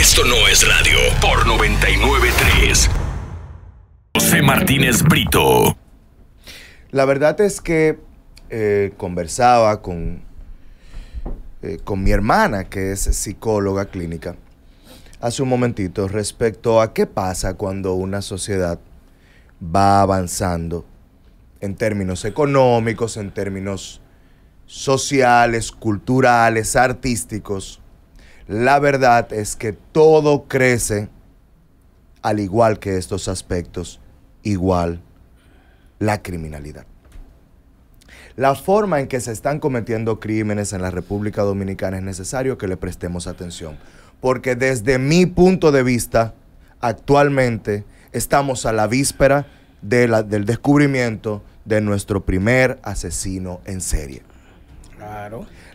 Esto no es radio por 993. José Martínez Brito. La verdad es que eh, conversaba con, eh, con mi hermana, que es psicóloga clínica, hace un momentito respecto a qué pasa cuando una sociedad va avanzando en términos económicos, en términos sociales, culturales, artísticos, la verdad es que todo crece al igual que estos aspectos, igual la criminalidad. La forma en que se están cometiendo crímenes en la República Dominicana es necesario que le prestemos atención, porque desde mi punto de vista, actualmente estamos a la víspera del descubrimiento de nuestro primer asesino en serie.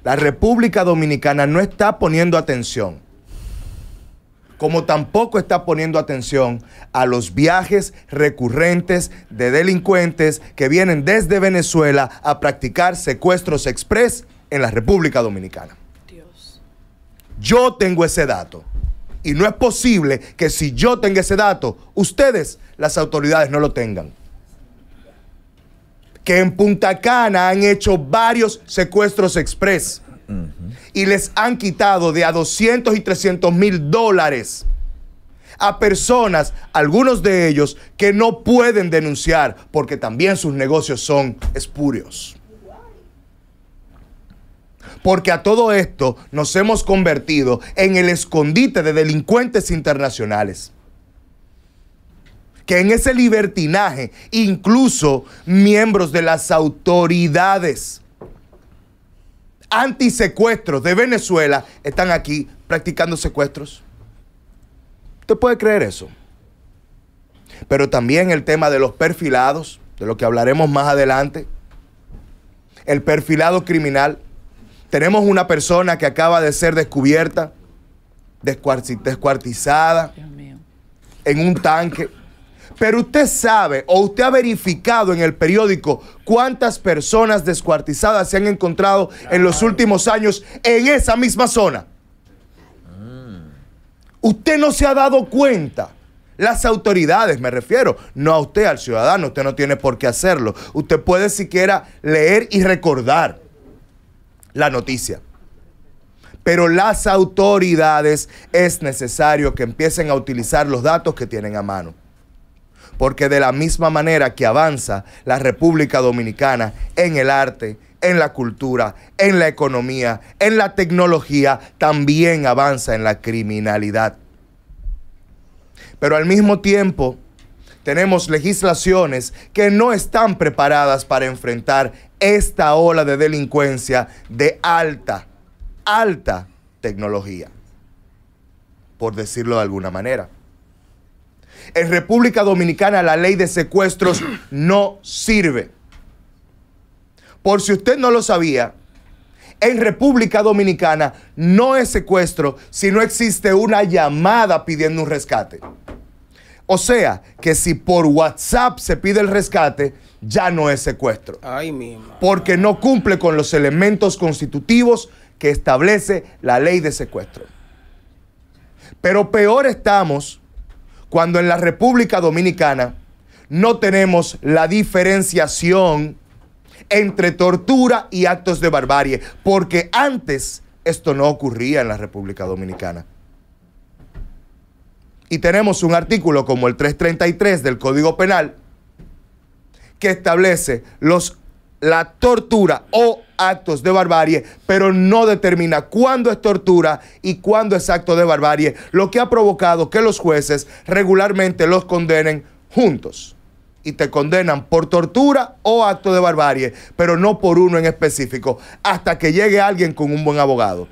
La República Dominicana no está poniendo atención. Como tampoco está poniendo atención a los viajes recurrentes de delincuentes que vienen desde Venezuela a practicar secuestros express en la República Dominicana. Dios. Yo tengo ese dato. Y no es posible que si yo tengo ese dato, ustedes, las autoridades, no lo tengan que en Punta Cana han hecho varios secuestros express y les han quitado de a 200 y 300 mil dólares a personas, algunos de ellos, que no pueden denunciar porque también sus negocios son espurios. Porque a todo esto nos hemos convertido en el escondite de delincuentes internacionales que en ese libertinaje, incluso miembros de las autoridades antisecuestros de Venezuela están aquí practicando secuestros. ¿Usted puede creer eso? Pero también el tema de los perfilados, de lo que hablaremos más adelante, el perfilado criminal. Tenemos una persona que acaba de ser descubierta, descuartizada, en un tanque. Pero usted sabe o usted ha verificado en el periódico cuántas personas descuartizadas se han encontrado en los últimos años en esa misma zona. Usted no se ha dado cuenta. Las autoridades, me refiero, no a usted, al ciudadano, usted no tiene por qué hacerlo. Usted puede siquiera leer y recordar la noticia. Pero las autoridades es necesario que empiecen a utilizar los datos que tienen a mano porque de la misma manera que avanza la República Dominicana en el arte, en la cultura, en la economía, en la tecnología, también avanza en la criminalidad. Pero al mismo tiempo, tenemos legislaciones que no están preparadas para enfrentar esta ola de delincuencia de alta, alta tecnología, por decirlo de alguna manera. En República Dominicana la ley de secuestros no sirve. Por si usted no lo sabía, en República Dominicana no es secuestro si no existe una llamada pidiendo un rescate. O sea, que si por WhatsApp se pide el rescate, ya no es secuestro. Porque no cumple con los elementos constitutivos que establece la ley de secuestro. Pero peor estamos cuando en la República Dominicana no tenemos la diferenciación entre tortura y actos de barbarie, porque antes esto no ocurría en la República Dominicana. Y tenemos un artículo como el 333 del Código Penal que establece los, la tortura o actos de barbarie, pero no determina cuándo es tortura y cuándo es acto de barbarie, lo que ha provocado que los jueces regularmente los condenen juntos. Y te condenan por tortura o acto de barbarie, pero no por uno en específico, hasta que llegue alguien con un buen abogado.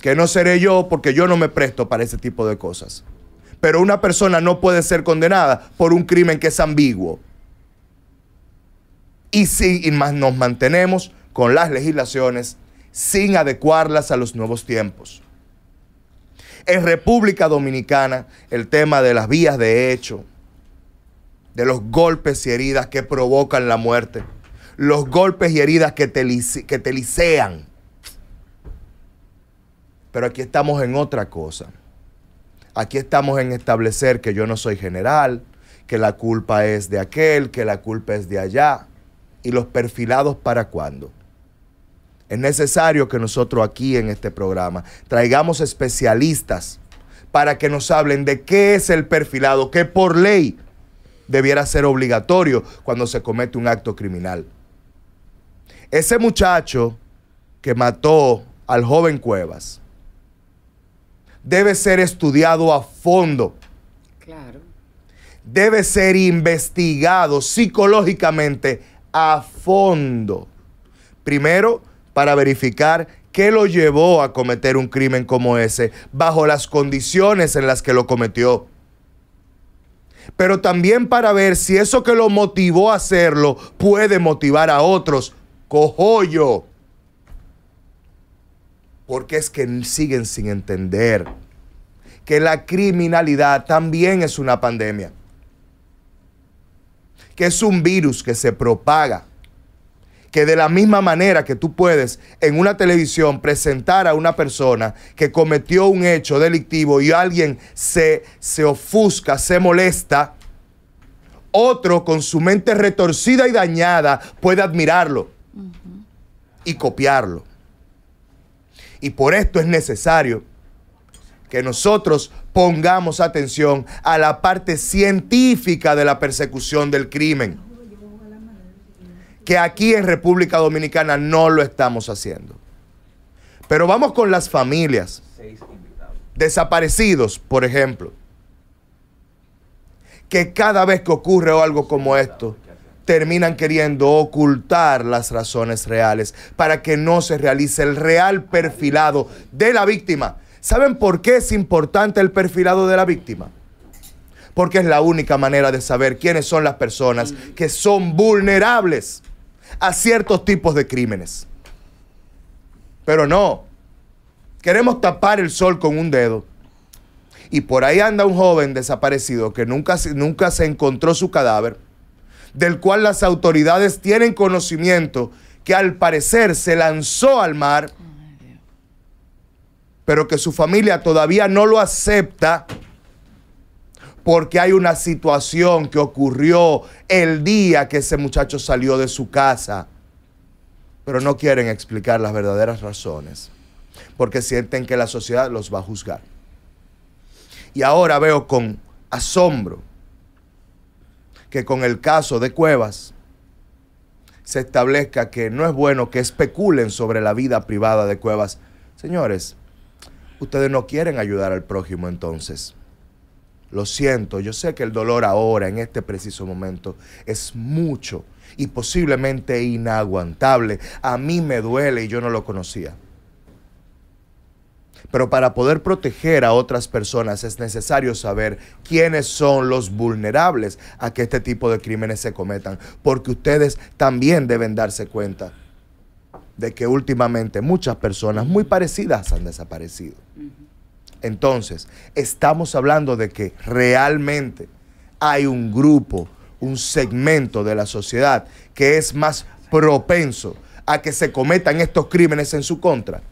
Que no seré yo porque yo no me presto para ese tipo de cosas. Pero una persona no puede ser condenada por un crimen que es ambiguo y, más nos mantenemos con las legislaciones sin adecuarlas a los nuevos tiempos. En República Dominicana, el tema de las vías de hecho, de los golpes y heridas que provocan la muerte, los golpes y heridas que que te licean. Pero aquí estamos en otra cosa. Aquí estamos en establecer que yo no soy general, que la culpa es de aquel, que la culpa es de allá y los perfilados para cuándo. Es necesario que nosotros aquí en este programa traigamos especialistas para que nos hablen de qué es el perfilado, que por ley debiera ser obligatorio cuando se comete un acto criminal. Ese muchacho que mató al joven Cuevas debe ser estudiado a fondo. Claro. Debe ser investigado psicológicamente a fondo. Primero, para verificar qué lo llevó a cometer un crimen como ese, bajo las condiciones en las que lo cometió. Pero también para ver si eso que lo motivó a hacerlo puede motivar a otros. yo! Porque es que siguen sin entender que la criminalidad también es una pandemia que es un virus que se propaga, que de la misma manera que tú puedes en una televisión presentar a una persona que cometió un hecho delictivo y alguien se, ofusca, se molesta, otro con su mente retorcida y dañada puede admirarlo y copiarlo. Y por esto es necesario que nosotros pongamos atención a la parte científica de la persecución del crimen, que aquí en República Dominicana no lo estamos haciendo. Pero vamos con las familias. Desaparecidos, por ejemplo. Que cada vez que ocurre algo como esto, terminan queriendo ocultar las razones reales para que no se realice el real perfilado de la víctima ¿Saben por qué es importante el perfilado de la víctima? Porque es la única manera de saber quiénes son las personas que son vulnerables a ciertos tipos de crímenes. Pero no, queremos tapar el sol con un dedo. Y por ahí anda un joven desaparecido que nunca, nunca se encontró su cadáver, del cual las autoridades tienen conocimiento que al parecer se lanzó al mar pero que su familia todavía no lo acepta porque hay una situación que ocurrió el día que ese muchacho salió de su casa, pero no quieren explicar las verdaderas razones, porque sienten que la sociedad los va a juzgar. Y ahora veo con asombro que con el caso de Cuevas se establezca que no es bueno que especulen sobre la vida privada de Cuevas. Señores, Ustedes no quieren ayudar al prójimo entonces. Lo siento, yo sé que el dolor ahora, en este preciso momento, es mucho y posiblemente inaguantable. A mí me duele y yo no lo conocía. Pero para poder proteger a otras personas es necesario saber quiénes son los vulnerables a que este tipo de crímenes se cometan, porque ustedes también deben darse cuenta de que últimamente muchas personas muy parecidas han desaparecido. Entonces, estamos hablando de que realmente hay un grupo, un segmento de la sociedad que es más propenso a que se cometan estos crímenes en su contra.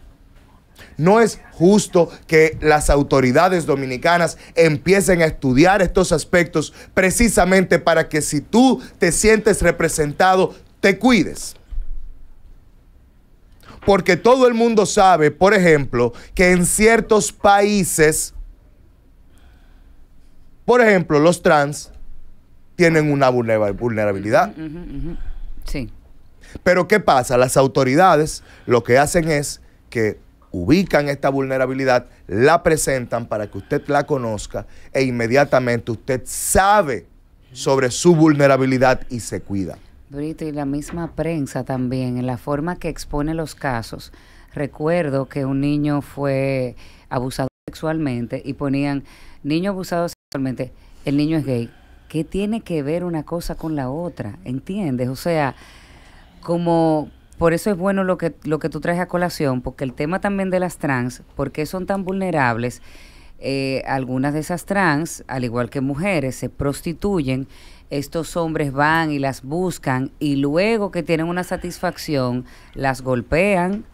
No es justo que las autoridades dominicanas empiecen a estudiar estos aspectos precisamente para que si tú te sientes representado, te cuides. Porque todo el mundo sabe, por ejemplo, que en ciertos países, por ejemplo, los trans tienen una vulnerabilidad. Sí. Pero ¿qué pasa? Las autoridades lo que hacen es que ubican esta vulnerabilidad, la presentan para que usted la conozca e inmediatamente usted sabe sobre su vulnerabilidad y se cuida. Brito, y la misma prensa también, en la forma que expone los casos. Recuerdo que un niño fue abusado sexualmente y ponían, niño abusado sexualmente, el niño es gay. ¿Qué tiene que ver una cosa con la otra? ¿Entiendes? O sea, como por eso es bueno lo que, lo que tú traes a colación, porque el tema también de las trans, ¿por qué son tan vulnerables? Eh, algunas de esas trans, al igual que mujeres, se prostituyen estos hombres van y las buscan y luego que tienen una satisfacción, las golpean.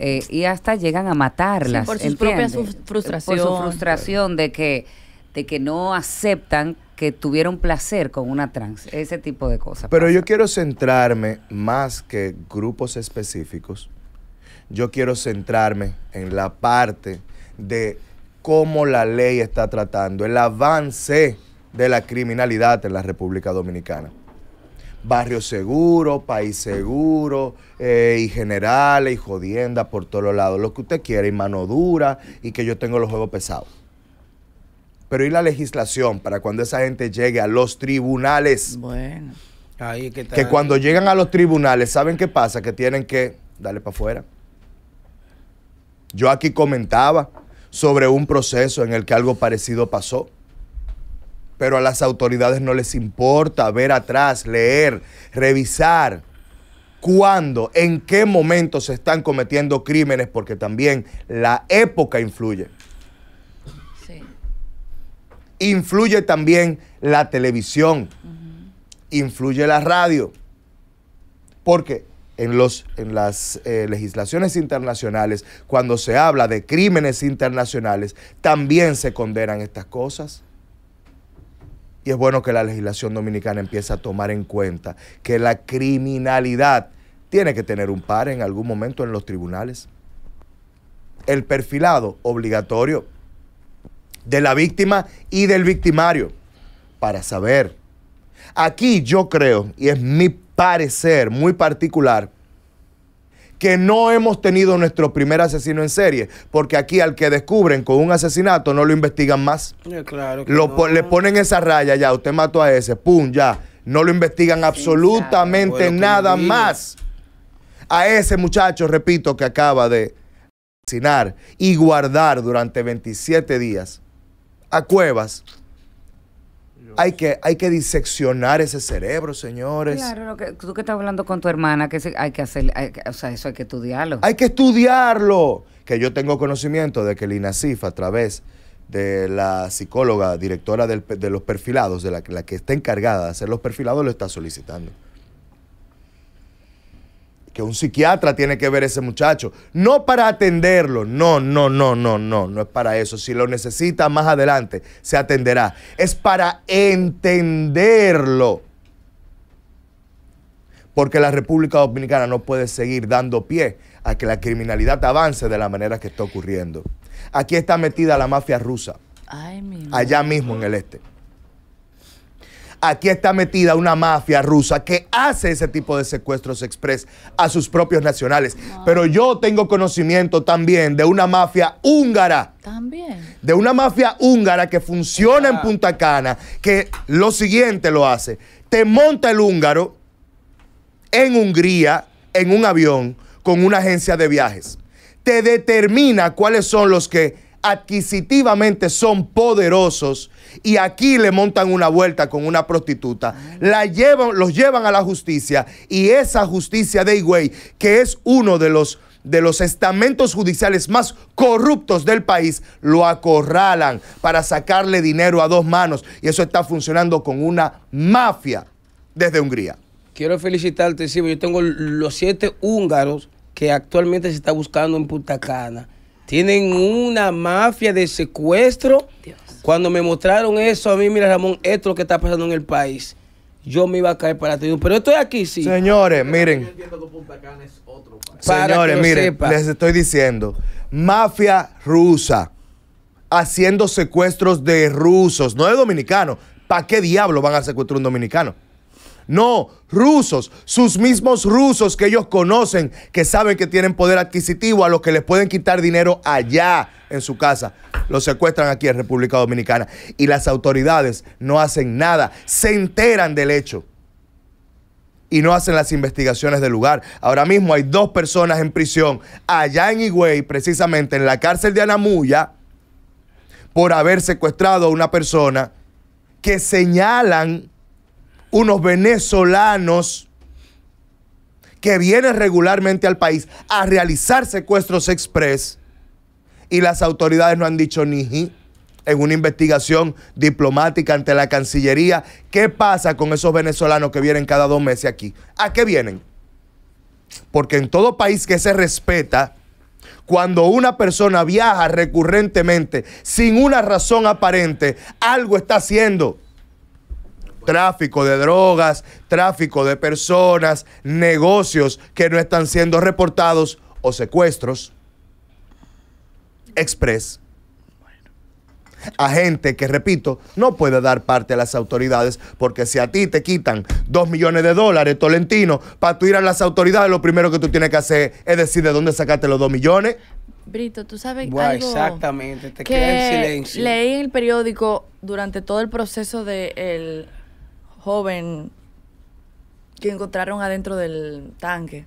Eh, y hasta llegan a matarlas. por su propia frustración. Por su frustración de que, de que no aceptan que tuvieron placer con una trans, ese tipo de cosas. Pero yo quiero centrarme más que grupos específicos, yo quiero centrarme en la parte de cómo la ley está tratando, el avance de la criminalidad en la República Dominicana. Barrio seguro, país seguro, eh, y generales, y jodienda por todos lados. Lo que usted quiera y mano dura, y que yo tengo los juegos pesados. Pero ¿y la legislación para cuando esa gente llegue a los tribunales? Bueno. que, que cuando llegan a los tribunales, ¿saben qué pasa? Que tienen que darle para afuera. Yo aquí comentaba sobre un proceso en el que algo parecido pasó pero a las autoridades no les importa ver atrás, leer, revisar cuándo, en qué momento se están cometiendo crímenes, porque también la época influye. Influye también la televisión, influye la radio, porque en, los, en las eh, legislaciones internacionales, cuando se habla de crímenes internacionales, también se condenan estas cosas. Y es bueno que la legislación dominicana empiece a tomar en cuenta que la criminalidad tiene que tener un par en algún momento en los tribunales. El perfilado obligatorio de la víctima y del victimario para saber. Aquí yo creo, y es mi parecer muy particular, que no hemos tenido nuestro primer asesino en serie, porque aquí al que descubren con un asesinato no lo investigan más. Eh, le ponen esa raya, ya, usted mató a ese, pum, ya. No lo investigan absolutamente nada más. A ese muchacho, repito, que acaba de asesinar y guardar durante 27 días a Cuevas hay que, hay que diseccionar ese cerebro, señores. Claro, lo que, tú que estás hablando con tu hermana, que hay que hacer, o sea, eso hay que estudiarlo. Hay que estudiarlo. Que yo tengo conocimiento de que el INACIF, a través de la psicóloga, directora del, de los perfilados, de la que está encargada de hacer los perfilados, lo está solicitando que un psiquiatra tiene que ver a ese muchacho. No para atenderlo, no, no, no, no, no, no es para eso. Si lo necesita más adelante, se atenderá. Es para entenderlo. Porque la República Dominicana no puede seguir dando pie a que la criminalidad avance de la manera que está ocurriendo. Aquí está metida la mafia rusa. Allá mismo en el este. Aquí está metida una mafia rusa que hace ese tipo de secuestros express a sus propios nacionales. Pero yo tengo conocimiento también de una mafia húngara. También. De una mafia húngara que funciona en ah. Punta Cana, que lo siguiente lo hace. Te monta el húngaro en Hungría, en un avión, con una agencia de viajes. Te determina cuáles son los que adquisitivamente son poderosos y aquí le montan una vuelta con una prostituta. La llevan, los llevan a la justicia y esa justicia de Higüey, que es uno de los de los estamentos judiciales más corruptos del país, lo acorralan para sacarle dinero a dos manos. Y eso está funcionando con una mafia desde Hungría. Quiero felicitarte, Silvio. Yo tengo los siete húngaros que actualmente se está buscando en Punta Cana tienen una mafia de secuestro. Cuando me mostraron eso, a mí, mira, Ramón, esto es lo que está pasando en el país. Yo me iba a caer para ti. Pero estoy aquí, sí. Señores, miren. Señores, miren, les estoy diciendo. Mafia rusa haciendo secuestros de rusos, no de dominicanos. ¿Para qué diablos van a secuestrar un dominicano? No, rusos, sus mismos rusos que ellos conocen, que saben que tienen poder adquisitivo, a los que les pueden quitar dinero allá en su casa, los secuestran aquí en República Dominicana. Y las autoridades no hacen nada, se enteran del hecho y no hacen las investigaciones del lugar. Ahora mismo hay dos personas en prisión allá en Higüey, precisamente en la cárcel de Anamuya, por haber secuestrado a una persona que señalan unos venezolanos que vienen regularmente al país a realizar secuestros express y las autoridades no han dicho ni en una investigación diplomática ante la Cancillería. ¿Qué pasa con esos venezolanos que vienen cada dos meses aquí? ¿A qué vienen? Porque en todo país que se respeta, cuando una persona viaja recurrentemente sin una razón aparente, algo está haciendo tráfico de drogas, tráfico de personas, negocios que no están siendo reportados o secuestros. Express. A gente que, repito, no puede dar parte a las autoridades, porque si a ti te quitan dos millones de dólares, Tolentino, para tú ir a las autoridades, lo primero que tú tienes que hacer es decir de dónde sacaste los dos millones. Brito, tú sabes algo exactamente, te que en silencio. Leí en el periódico durante todo el proceso del el joven que encontraron adentro del tanque.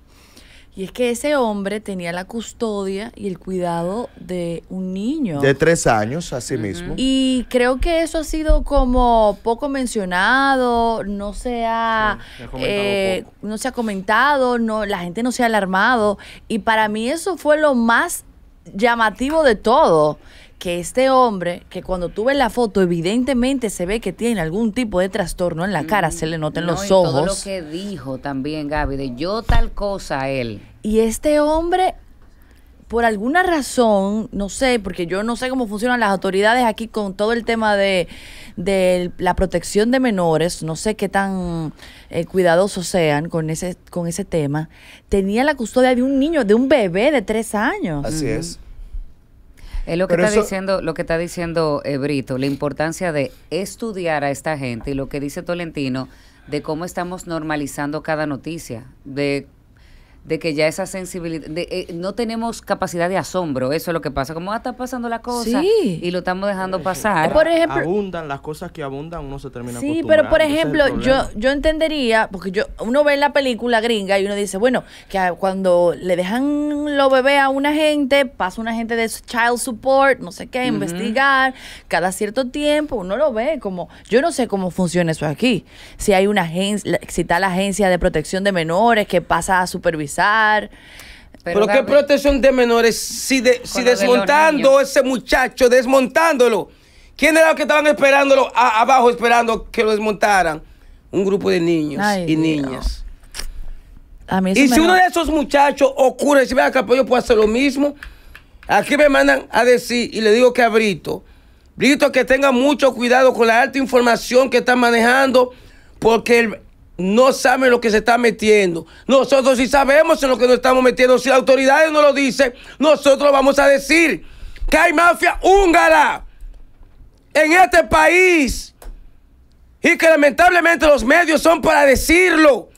Y es que ese hombre tenía la custodia y el cuidado de un niño. De tres años, así sí mismo. Y creo que eso ha sido como poco mencionado, no se ha, eh, no se ha comentado, no, la gente no se ha alarmado. Y para mí eso fue lo más llamativo de todo que este hombre, que cuando tú ves la foto, evidentemente se ve que tiene algún tipo de trastorno en la cara, se le mm, nota en los y ojos. Todo lo que dijo también Gaby, de yo tal cosa a él. Y este hombre, por alguna razón, no sé, porque yo no sé cómo funcionan las autoridades aquí con todo el tema de, la protección de menores, no sé qué tan eh, cuidadosos sean con ese, con ese tema, tenía la custodia de un niño, de un bebé de tres años. Así es. Es lo que está diciendo, lo que está diciendo eh, Brito, la importancia de estudiar a esta gente y lo que dice Tolentino de cómo estamos normalizando cada noticia, de de que ya esa sensibilidad, eh, no tenemos capacidad de asombro, eso es lo que pasa, como a ah, está pasando la cosa y lo estamos dejando eh, pasar. Por ejemplo, abundan las cosas que abundan, uno se termina Sí, pero por ejemplo, yo yo entendería, porque yo uno ve la película gringa y uno dice, bueno, que cuando le dejan lo bebé a una gente, pasa una gente de child support, no sé qué, investigar, cada cierto tiempo uno lo ve como yo no sé cómo funciona eso aquí. Si hay una agencia, si está la agencia de protección de menores que pasa a supervisar pero, qué protección de menores si, desmontando ese muchacho, desmontándolo. ¿Quién era lo que estaban esperándolo abajo, esperando que lo desmontaran? Un grupo de niños y niñas. y si uno de esos muchachos ocurre, si ve acá, pues yo puedo hacer lo mismo. Aquí me mandan a decir y le digo que a Brito, Brito que tenga mucho cuidado con la alta información que está manejando, porque el, no saben lo que se está metiendo. Nosotros sí sabemos en lo que nos estamos metiendo. Si las autoridades no lo dicen, nosotros vamos a decir que hay mafia húngara en este país y que lamentablemente los medios son para decirlo.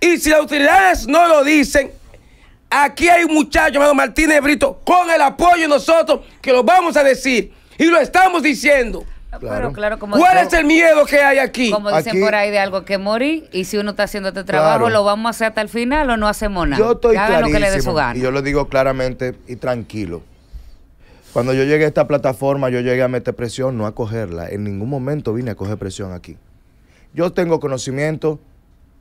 Y si las autoridades no lo dicen, aquí hay un muchacho llamado Martínez Brito con el apoyo de nosotros que lo vamos a decir y lo estamos diciendo. ¿Cuál es el miedo que hay aquí? Como dicen por ahí de algo que morí y si uno está haciendo este trabajo, lo vamos a hacer hasta el final o no hacemos nada. Yo estoy clarísimo, le Y yo lo digo claramente y tranquilo. Cuando yo llegué a esta plataforma, yo llegué a meter presión, no a cogerla. En ningún momento vine a coger presión aquí. Yo tengo conocimiento,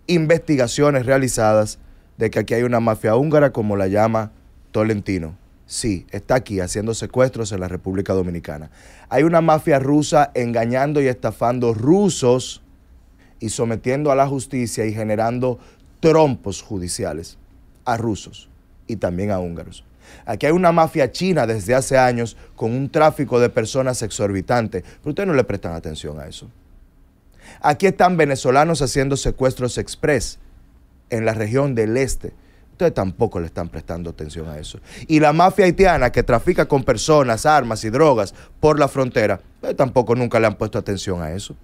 investigaciones realizadas de que aquí hay una mafia húngara como la llama Tolentino Sí, está aquí haciendo secuestros en la República Dominicana. Hay una mafia rusa engañando y estafando rusos y sometiendo a la justicia y generando trompos judiciales a rusos y también a húngaros. Aquí hay una mafia china desde hace años con un tráfico de personas exorbitante, pero ustedes no le prestan atención a eso. Aquí están venezolanos haciendo secuestros express en la región del este Ustedes tampoco le están prestando atención a eso. Y la mafia haitiana que trafica con personas, armas y drogas por la frontera, ustedes tampoco nunca le han puesto atención a eso.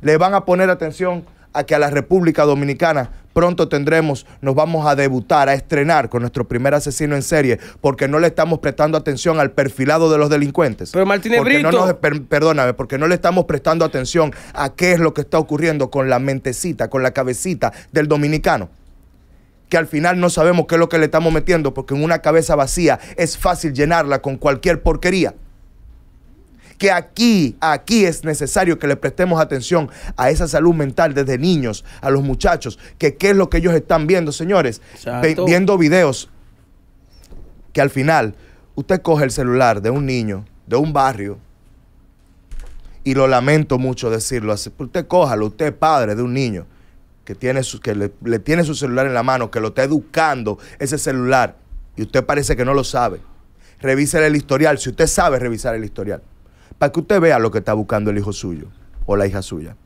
Le van a poner atención a que a la República Dominicana pronto tendremos, nos vamos a debutar, a estrenar con nuestro primer asesino en serie, porque no le estamos prestando atención al perfilado de los delincuentes. Pero Martínez porque perdóname, porque no le estamos prestando atención a qué es lo que está ocurriendo con la mentecita, con la cabecita del dominicano que al final no sabemos qué es lo que le estamos metiendo, porque en una cabeza vacía es fácil llenarla con cualquier porquería. Que aquí, aquí es necesario que le prestemos atención a esa salud mental desde niños, a los muchachos, que qué es lo que ellos están viendo, señores. viendo videos que al final usted coge el celular de un niño, de un barrio, y lo lamento mucho decirlo, así, usted cójalo, usted es padre de un niño que, tiene que le, tiene su celular en la mano, que lo está educando ese celular y usted parece que no lo sabe, Revísele el historial, si usted sabe revisar el historial, para que usted vea lo que está buscando el hijo suyo o la hija suya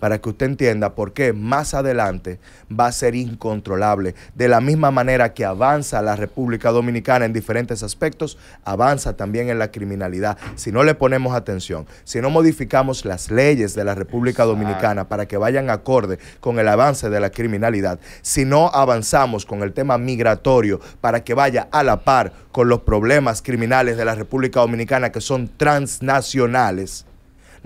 para que usted entienda por qué más adelante va a ser incontrolable. De la misma manera que avanza la República Dominicana en diferentes aspectos, avanza también en la criminalidad. Si no le ponemos atención, si no modificamos las leyes de la República Dominicana para que vayan acorde con el avance de la criminalidad, si no avanzamos con el tema migratorio para que vaya a la par con los problemas criminales de la República Dominicana que son transnacionales,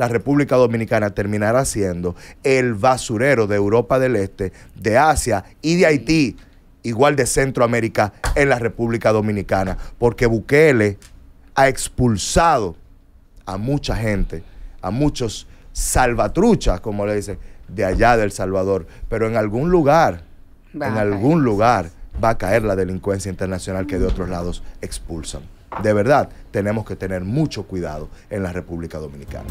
la República Dominicana terminará siendo el basurero de Europa del Este, de Asia y de Haití, igual de Centroamérica en la República Dominicana, porque Bukele ha expulsado a mucha gente, a muchos salvatruchas, como le dicen, de allá del Salvador, pero en algún lugar, en algún lugar va a caer la delincuencia internacional que de otros lados expulsan. De verdad, tenemos que tener mucho cuidado en la República Dominicana.